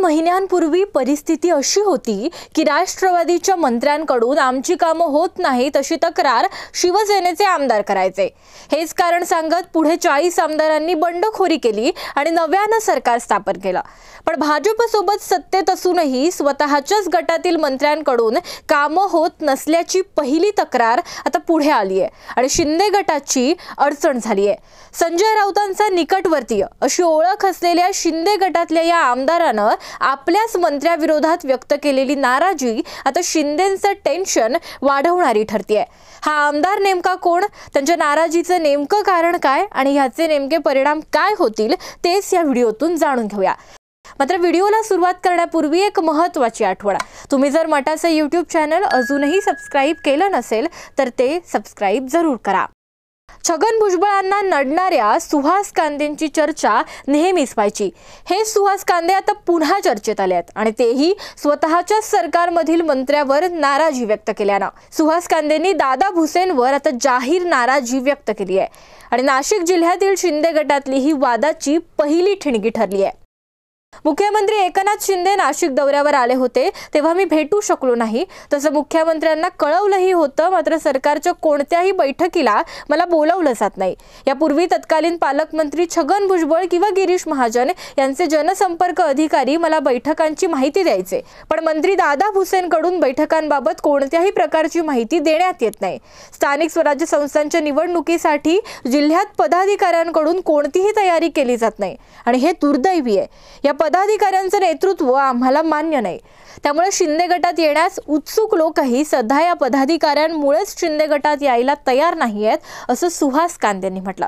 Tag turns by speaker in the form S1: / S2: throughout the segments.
S1: महिन्यांपूर्वी परिस्थिती अशी होती की राष्ट्रवादीच्या मंत्र्यांकडून आमची कामं होत नाहीत अशी तक्रार शिवसेनेचे आमदार करायचे हेच कारण सांगत पुढे चाळीस आमदारांनी बंडखोरी केली आणि नव्यानं सरकार स्थापन केलं पण भाजपसोबत सत्तेत असूनही स्वतःच्याच गटातील मंत्र्यांकडून कामं होत नसल्याची पहिली तक्रार आता पुढे आली आहे आणि शिंदे गटाची अडचण झाली आहे संजय राऊतांचा निकटवर्तीय अशी ओळख असलेल्या शिंदे गटातल्या या आमदारानं आपल्याच मंत्र्याविरोधात व्यक्त केलेली नाराजी आता शिंदेचं टेन्शन वाढवणारी ठरतीय हा आमदार नेमका कोण त्यांच्या नाराजीचं नेमकं कारण काय आणि ह्याचे नेमके परिणाम काय होतील तेच या व्हिडिओतून जाणून घेऊया मात्र व्हिडिओला सुरुवात करण्यापूर्वी एक महत्त्वाची आठवण तुम्ही जर मटाचं यूट्यूब चॅनल अजूनही सबस्क्राईब केलं नसेल तर ते सबस्क्राईब जरूर करा छगन भुजबळांना नडणाऱ्या सुहास कांदेंची चर्चा नेहमीच व्हायची हे सुहास कांदे आता पुन्हा चर्चेत आले आहेत आणि तेही स्वतःच्या सरकारमधील मंत्र्यावर नाराजी व्यक्त केल्यानं सुहास कांदेंनी दादा भुसेनवर आता जाहीर नाराजी व्यक्त केली आहे आणि नाशिक जिल्ह्यातील शिंदे गटातली ही वादाची पहिली ठिणगी ठरली आहे मुख्यमंत्री एकनाथ शिंदे नाशिक दौऱ्यावर आले होते तेव्हा मी भेटू शकलो नाही तसं मुख्यमंत्र्यांना कळवलंही होतं मात्र सरकारच्या कोणत्याही बैठकीला मला बोलवलं जात नाही यापूर्वी तत्कालीन पालकमंत्री छगन भुजबळ किंवा गिरीश महाजन यांचे जनसंपर्क अधिकारी मला बैठकांची माहिती द्यायचे पण मंत्री दादा भुसेनकडून बैठकांबाबत कोणत्याही प्रकारची माहिती देण्यात येत नाही स्थानिक स्वराज्य संस्थांच्या निवडणुकीसाठी जिल्ह्यात पदाधिकाऱ्यांकडून कोणतीही तयारी केली जात नाही आणि हे दुर्दैवी आहे या पदाधिकाऱ्यांचं नेतृत्व आम्हाला मान्य नाही त्यामुळे शिंदे गटात येण्यास उत्सुक लोकही सध्या या पदाधिकाऱ्यांमुळेच शिंदे गटात यायला तयार नाही आहेत असं सुहास यांनी म्हटलं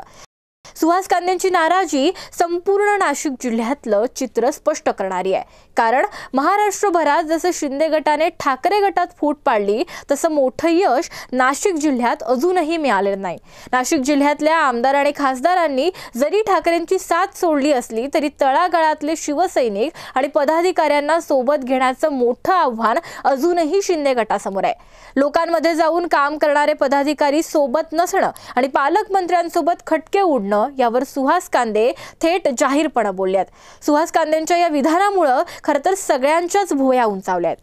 S1: सुहास कांद्यांची नाराजी संपूर्ण नाशिक जिल्ह्यातलं चित्र स्पष्ट करणारी आहे कारण महाराष्ट्रभरात जसं शिंदे गटाने ठाकरे गटात फूट पाडली तसं मोठं यश नाशिक जिल्ह्यात अजूनही मिळालेलं नाही नाशिक जिल्ह्यातल्या आमदार आणि खासदारांनी जरी ठाकरेंची साथ सोडली असली तरी तळागाळातले शिवसैनिक आणि पदाधिकाऱ्यांना सोबत घेण्याचं मोठं आव्हान अजूनही शिंदे गटासमोर आहे लोकांमध्ये जाऊन काम करणारे पदाधिकारी सोबत नसणं आणि पालकमंत्र्यांसोबत खटके उडणं यावर सुहास कांदे थेट जाहीरपणा बोलल्यात सुहास कांदेंच्या या विधानामुळं तर सगळ्यांच्याच भुया उंचावल्यात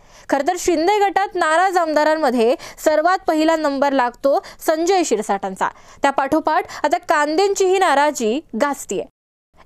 S1: तर शिंदे गटात नाराज आमदारांमध्ये सर्वात पहिला नंबर लागतो संजय शिरसाटांचा त्या पाठोपाठ आता कांदेंचीही नाराजी गाजतीये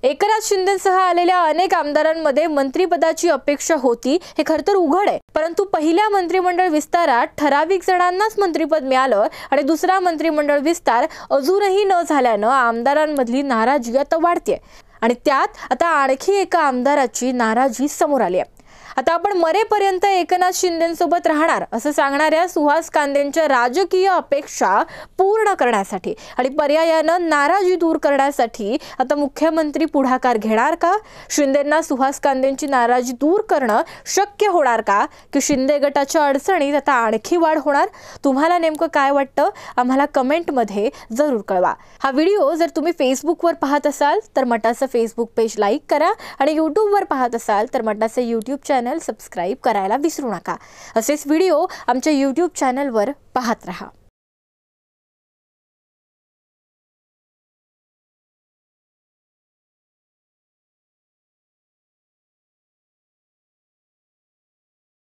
S1: एकनाथ शिंदेसह आलेल्या अनेक आमदारांमध्ये मंत्रीपदाची अपेक्षा होती हे तर उघड आहे परंतु पहिल्या मंत्रिमंडळ विस्तारात ठराविक जणांनाच मंत्रिपद मिळालं आणि दुसरा मंत्रिमंडळ विस्तार अजूनही न झाल्यानं आमदारांमधली नाराजी आता वाढते आणि त्यात आता आणखी एका आमदाराची नाराजी समोर आली आहे आता आपण मरेपर्यंत एकनाथ शिंदेसोबत राहणार असं सांगणाऱ्या सुहास कांदेंच्या राजकीय अपेक्षा पूर्ण करण्यासाठी आणि पर्यायानं नाराजी दूर करण्यासाठी आता मुख्यमंत्री पुढाकार घेणार का शिंदेंना सुहास कांदेंची नाराजी दूर करणं शक्य होणार का की शिंदे गटाच्या अडचणीत आता आणखी वाढ होणार तुम्हाला नेमकं काय वाटतं आम्हाला कमेंटमध्ये जरूर कळवा हा व्हिडिओ जर तुम्ही फेसबुकवर पाहत असाल तर मटाचं फेसबुक पेज लाईक करा आणि युट्यूबवर पाहत असाल तर मटाचं युट्यूब चॅनल चॅनल सबस्क्राईब करायला विसरू नका असेच व्हिडिओ आमच्या यूट्यूब चॅनलवर पाहत रहा